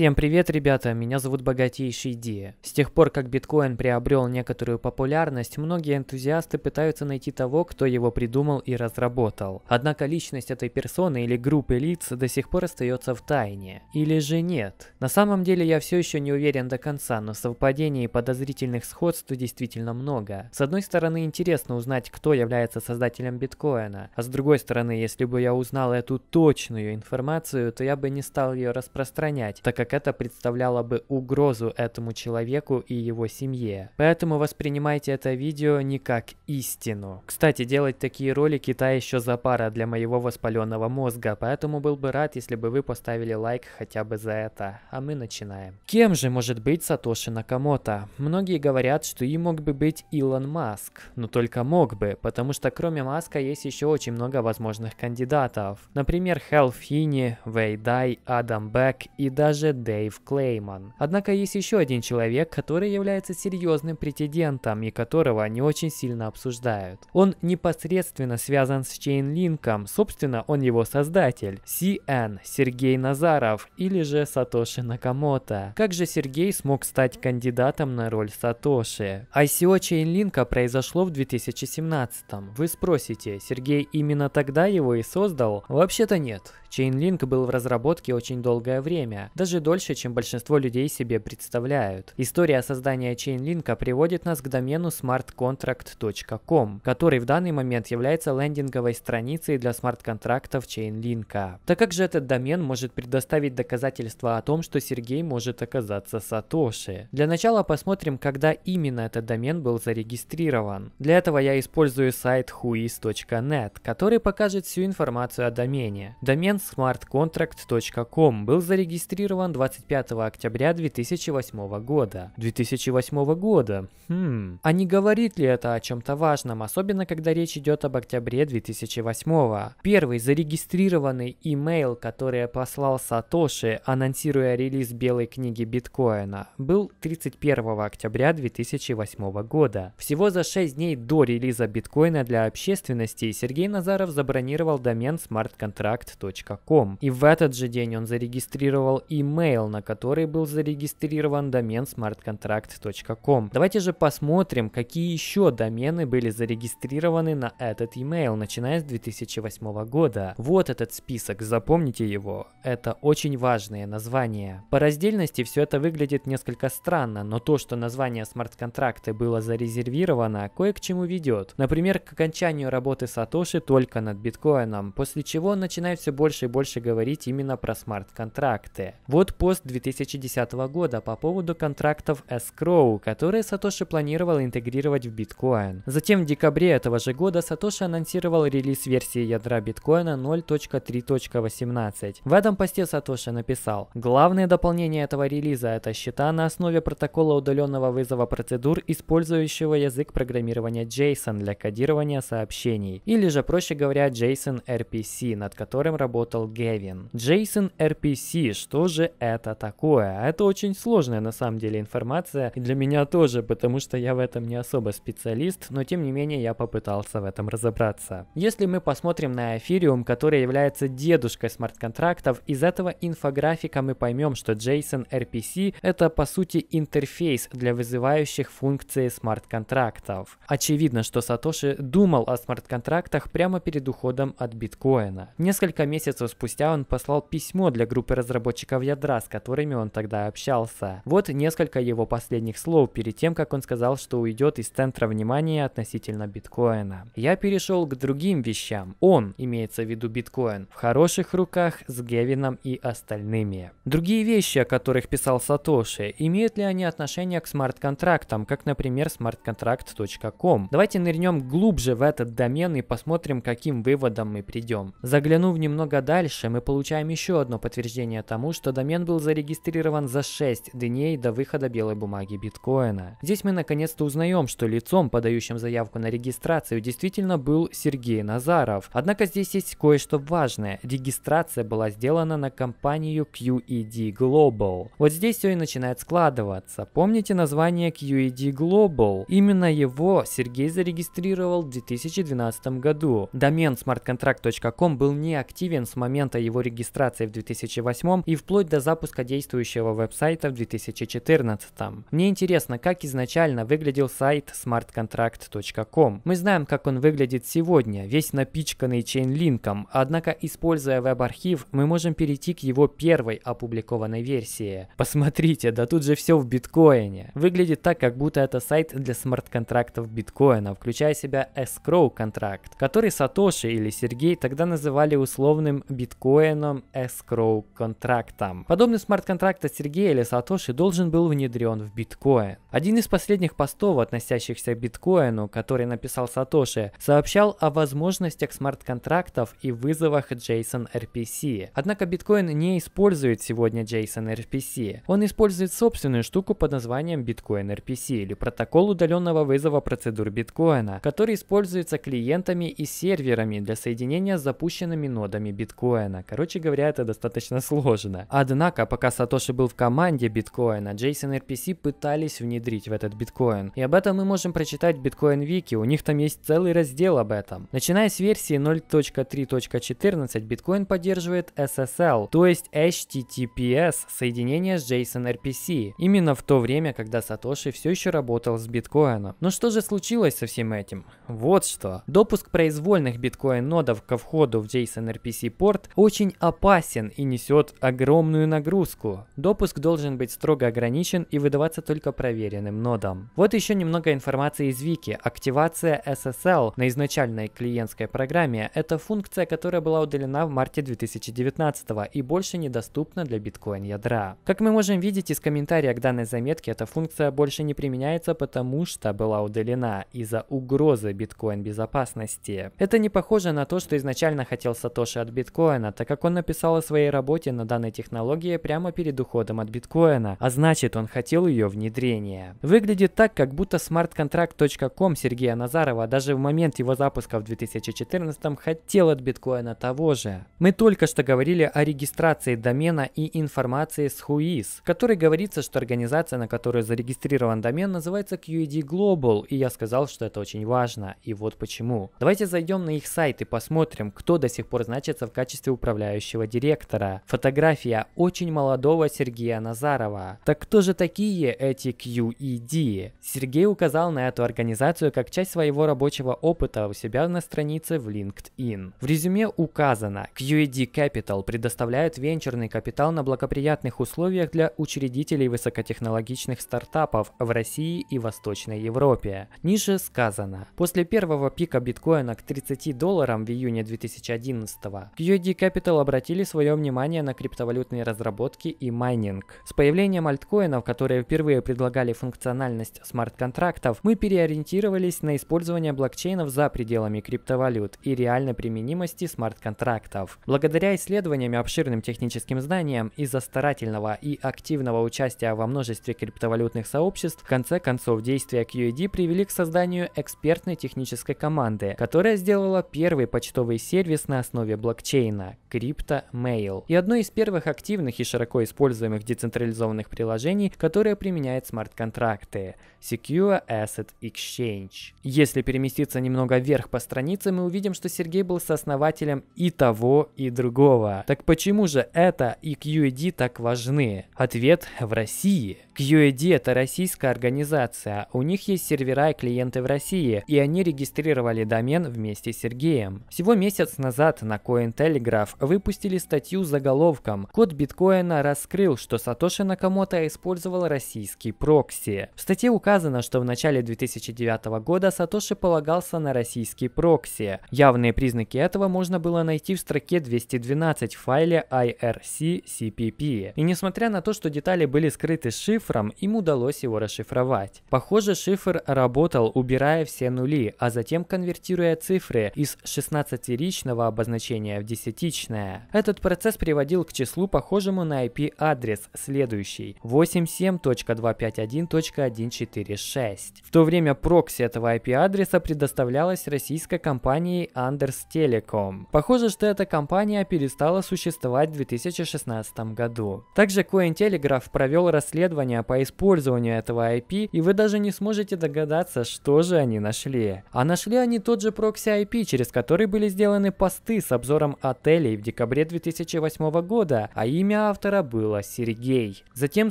Всем привет, ребята! Меня зовут Богатейший Ди. С тех пор, как биткоин приобрел некоторую популярность, многие энтузиасты пытаются найти того, кто его придумал и разработал. Однако личность этой персоны или группы лиц до сих пор остается в тайне. Или же нет? На самом деле я все еще не уверен до конца, но совпадений и подозрительных сходств действительно много. С одной стороны, интересно узнать, кто является создателем биткоина, а с другой стороны, если бы я узнал эту точную информацию, то я бы не стал ее распространять, так как так это представляло бы угрозу этому человеку и его семье. Поэтому воспринимайте это видео не как истину. Кстати, делать такие ролики та еще за пара для моего воспаленного мозга, поэтому был бы рад, если бы вы поставили лайк хотя бы за это. А мы начинаем. Кем же может быть Сатоши Накамото? Многие говорят, что им мог бы быть Илон Маск, но только мог бы, потому что кроме Маска есть еще очень много возможных кандидатов. Например, Хелл Фини, Вейдай, Адам Бек и даже это Дэйв Клейман. Однако есть еще один человек, который является серьезным претендентом и которого они очень сильно обсуждают. Он непосредственно связан с Чейнлинком, собственно, он его создатель. CN Сергей Назаров или же Сатоши Накамото. Как же Сергей смог стать кандидатом на роль Сатоши? ICO а Чейнлинка произошло в 2017 Вы спросите, Сергей именно тогда его и создал? Вообще-то нет. Chainlink был в разработке очень долгое время, даже дольше, чем большинство людей себе представляют. История создания Chainlink приводит нас к домену smartcontract.com, который в данный момент является лендинговой страницей для смарт-контрактов Chainlink. Так как же этот домен может предоставить доказательства о том, что Сергей может оказаться Сатоши? Для начала посмотрим, когда именно этот домен был зарегистрирован. Для этого я использую сайт whois.net, который покажет всю информацию о домене. Домен smartcontract.com был зарегистрирован 25 октября 2008 года. 2008 года. Хм. А не говорит ли это о чем-то важном, особенно когда речь идет об октябре 2008? Первый зарегистрированный имейл, который послал Сатоши, анонсируя релиз белой книги биткоина, был 31 октября 2008 года. Всего за 6 дней до релиза биткоина для общественности Сергей Назаров забронировал домен smartcontract.com. Domains.com, и в этот же день он зарегистрировал email, на который был зарегистрирован домен smartcontract.com. Давайте же посмотрим, какие еще домены были зарегистрированы на этот email, начиная с 2008 года. Вот этот список, запомните его. Это очень важные названия. По раздельности все это выглядит несколько странно, но то, что название смарт-контракты было зарезервировано, кое к чему ведет. Например, к окончанию работы Сатоши только над биткоином, после чего начинает все больше больше и больше говорить именно про смарт-контракты. Вот пост 2010 года по поводу контрактов Escrow, которые Сатоши планировал интегрировать в биткоин. Затем в декабре этого же года Сатоши анонсировал релиз версии ядра биткоина 0.3.18. В этом посте Сатоши написал, главное дополнение этого релиза – это счета на основе протокола удаленного вызова процедур, использующего язык программирования JSON для кодирования сообщений, или же, проще говоря, JSON RPC, над которым работает работал Гевин. Джейсон RPC, что же это такое? Это очень сложная на самом деле информация, и для меня тоже, потому что я в этом не особо специалист, но тем не менее я попытался в этом разобраться. Если мы посмотрим на Эфириум, который является дедушкой смарт-контрактов, из этого инфографика мы поймем, что JSON RPC это по сути интерфейс для вызывающих функции смарт-контрактов. Очевидно, что Сатоши думал о смарт-контрактах прямо перед уходом от биткоина. Несколько месяцев месяцу спустя он послал письмо для группы разработчиков ядра, с которыми он тогда общался. Вот несколько его последних слов перед тем, как он сказал, что уйдет из центра внимания относительно биткоина. Я перешел к другим вещам. Он, имеется в виду биткоин, в хороших руках с Гевином и остальными. Другие вещи, о которых писал Сатоши, имеют ли они отношение к смарт-контрактам, как, например, smartcontract.com? Давайте нырнем глубже в этот домен и посмотрим, каким выводом мы придем. Заглянув немного Дальше мы получаем еще одно подтверждение тому, что домен был зарегистрирован за 6 дней до выхода белой бумаги биткоина. Здесь мы наконец-то узнаем, что лицом, подающим заявку на регистрацию, действительно был Сергей Назаров. Однако здесь есть кое-что важное. Регистрация была сделана на компанию QED Global. Вот здесь все и начинает складываться. Помните название QED Global? Именно его Сергей зарегистрировал в 2012 году. Домен smartcontract.com был неактивен с момента его регистрации в 2008 и вплоть до запуска действующего веб-сайта в 2014. Мне интересно, как изначально выглядел сайт smartcontract.com. Мы знаем, как он выглядит сегодня, весь напичканный чейнлинком, однако, используя веб-архив, мы можем перейти к его первой опубликованной версии. Посмотрите, да тут же все в биткоине. Выглядит так, как будто это сайт для смарт-контрактов биткоина, включая себя escrow контракт, который Сатоши или Сергей тогда называли условным одним биткоином escrow-контрактом. Подобный смарт-контракт от Сергея или Сатоши должен был внедрен в биткоин. Один из последних постов, относящихся к биткоину, который написал Сатоши, сообщал о возможностях смарт-контрактов и вызовах JSON RPC. Однако биткоин не использует сегодня JSON RPC. Он использует собственную штуку под названием Bitcoin RPC или протокол удаленного вызова процедур биткоина, который используется клиентами и серверами для соединения с запущенными нодами биткоина биткоина. Короче говоря, это достаточно сложно. Однако, пока Сатоши был в команде биткоина, Джейсон RPC пытались внедрить в этот биткоин. И об этом мы можем прочитать в биткоин вики, у них там есть целый раздел об этом. Начиная с версии 0.3.14, биткоин поддерживает SSL, то есть HTTPS, соединение с JSON RPC, именно в то время, когда Сатоши все еще работал с биткоином. Но что же случилось со всем этим? Вот что. Допуск произвольных биткоин-нодов ко входу в JSON RPC спорт очень опасен и несет огромную нагрузку. Допуск должен быть строго ограничен и выдаваться только проверенным нодам. Вот еще немного информации из Вики. Активация SSL на изначальной клиентской программе – это функция, которая была удалена в марте 2019 и больше недоступна для биткоин-ядра. Как мы можем видеть из комментариев к данной заметке, эта функция больше не применяется, потому что была удалена из-за угрозы биткоин-безопасности. Это не похоже на то, что изначально хотел Сатоши от биткоина, биткоина, так как он написал о своей работе на данной технологии прямо перед уходом от биткоина, а значит он хотел ее внедрения. Выглядит так, как будто smartcontract.com Сергея Назарова даже в момент его запуска в 2014 хотел от биткоина того же. Мы только что говорили о регистрации домена и информации с Whois, в которой говорится, что организация, на которую зарегистрирован домен, называется QED Global, и я сказал, что это очень важно, и вот почему. Давайте зайдем на их сайт и посмотрим, кто до сих пор значится в качестве управляющего директора. Фотография очень молодого Сергея Назарова. Так кто же такие эти QED? Сергей указал на эту организацию как часть своего рабочего опыта у себя на странице в LinkedIn. В резюме указано, QED Capital предоставляет венчурный капитал на благоприятных условиях для учредителей высокотехнологичных стартапов в России и Восточной Европе. Ниже сказано, после первого пика биткоина к 30 долларам в июне 2011 года UD Capital обратили свое внимание на криптовалютные разработки и майнинг. С появлением альткоинов, которые впервые предлагали функциональность смарт-контрактов, мы переориентировались на использование блокчейнов за пределами криптовалют и реальной применимости смарт-контрактов. Благодаря исследованиям и обширным техническим знаниям из-за старательного и активного участия во множестве криптовалютных сообществ, в конце концов действия QED привели к созданию экспертной технической команды, которая сделала первый почтовый сервис на основе блокчейна блокчейна – CryptoMail, и одно из первых активных и широко используемых децентрализованных приложений, которое применяет смарт-контракты – Secure Asset Exchange. Если переместиться немного вверх по странице, мы увидим, что Сергей был сооснователем и того, и другого. Так почему же это и QED так важны? Ответ – в России. QED – это российская организация, у них есть сервера и клиенты в России, и они регистрировали домен вместе с Сергеем. Всего месяц назад на CoinTrail Telegraph выпустили статью с заголовком «Код биткоина раскрыл, что Сатоши Накамото использовал российский прокси». В статье указано, что в начале 2009 года Сатоши полагался на российский прокси. Явные признаки этого можно было найти в строке 212 в файле IRC-CPP. И несмотря на то, что детали были скрыты шифром, им удалось его расшифровать. Похоже, шифр работал, убирая все нули, а затем конвертируя цифры из 16-ричного обозначения в десятичная. Этот процесс приводил к числу, похожему на IP-адрес, следующий 87.251.146. В то время прокси этого IP-адреса предоставлялась российской компанией Anders Telecom. Похоже, что эта компания перестала существовать в 2016 году. Также Cointelegraph провел расследование по использованию этого IP, и вы даже не сможете догадаться, что же они нашли. А нашли они тот же прокси IP, через который были сделаны посты с обзором отелей в декабре 2008 года, а имя автора было Сергей. Затем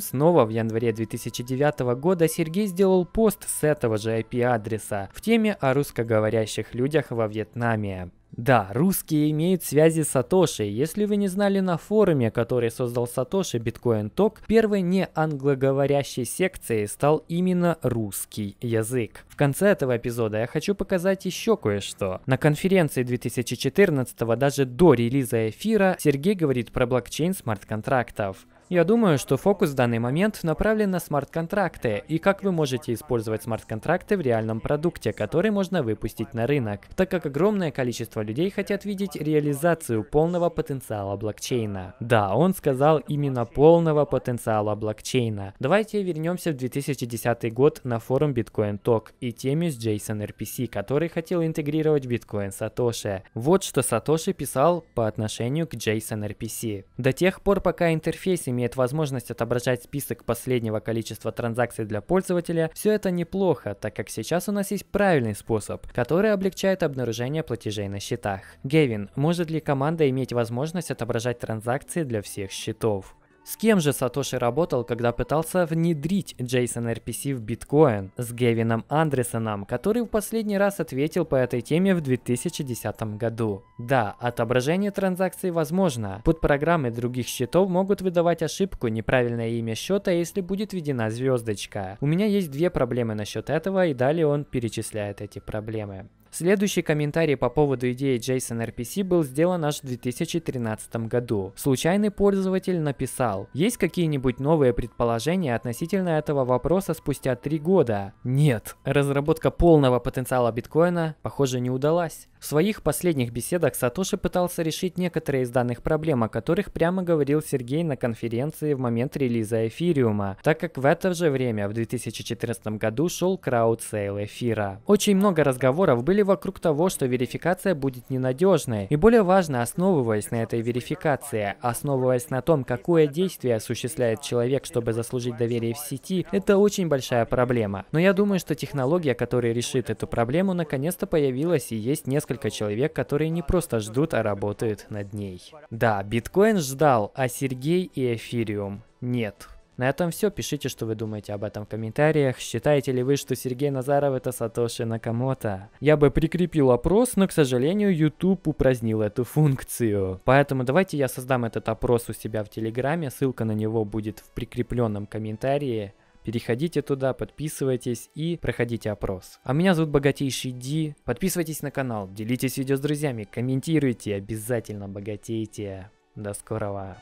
снова в январе 2009 года Сергей сделал пост с этого же IP-адреса в теме о русскоговорящих людях во Вьетнаме. Да, русские имеют связи с Сатоши. Если вы не знали на форуме, который создал Сатоши Bitcoin Talk, первой не англоговорящей секцией стал именно русский язык. В конце этого эпизода я хочу показать еще кое-что. На конференции 2014 даже до релиза эфира Сергей говорит про блокчейн смарт-контрактов. Я думаю, что фокус в данный момент направлен на смарт-контракты и как вы можете использовать смарт-контракты в реальном продукте, который можно выпустить на рынок, так как огромное количество людей хотят видеть реализацию полного потенциала блокчейна. Да, он сказал именно полного потенциала блокчейна. Давайте вернемся в 2010 год на форум Bitcoin Talk и теме с Джейсон RPC, который хотел интегрировать биткоин Сатоши. Вот что Сатоши писал по отношению к Джейсон RPC. До тех пор, пока интерфейс имеет имеет возможность отображать список последнего количества транзакций для пользователя, все это неплохо, так как сейчас у нас есть правильный способ, который облегчает обнаружение платежей на счетах. Гевин, может ли команда иметь возможность отображать транзакции для всех счетов? С кем же Сатоши работал, когда пытался внедрить JSON RPC в биткоин? С Гевином Андресоном, который в последний раз ответил по этой теме в 2010 году. Да, отображение транзакций возможно. Под программы других счетов могут выдавать ошибку неправильное имя счета, если будет введена звездочка. У меня есть две проблемы насчет этого, и далее он перечисляет эти проблемы. Следующий комментарий по поводу идеи JSON RPC был сделан аж в 2013 году. Случайный пользователь написал, есть какие-нибудь новые предположения относительно этого вопроса спустя три года? Нет. Разработка полного потенциала биткоина, похоже, не удалась. В своих последних беседах Сатоши пытался решить некоторые из данных проблем, о которых прямо говорил Сергей на конференции в момент релиза эфириума, так как в это же время, в 2014 году, шел краудсейл эфира. Очень много разговоров были спорили вокруг того, что верификация будет ненадежной. И более важно, основываясь на этой верификации, основываясь на том, какое действие осуществляет человек, чтобы заслужить доверие в сети, это очень большая проблема. Но я думаю, что технология, которая решит эту проблему, наконец-то появилась и есть несколько человек, которые не просто ждут, а работают над ней. Да, биткоин ждал, а Сергей и Эфириум нет. На этом все. Пишите, что вы думаете об этом в комментариях. Считаете ли вы, что Сергей Назаров это Сатоши Накамото? Я бы прикрепил опрос, но, к сожалению, YouTube упразднил эту функцию. Поэтому давайте я создам этот опрос у себя в Телеграме. Ссылка на него будет в прикрепленном комментарии. Переходите туда, подписывайтесь и проходите опрос. А меня зовут Богатейший Ди. Подписывайтесь на канал, делитесь видео с друзьями, комментируйте, обязательно богатейте. До скорого.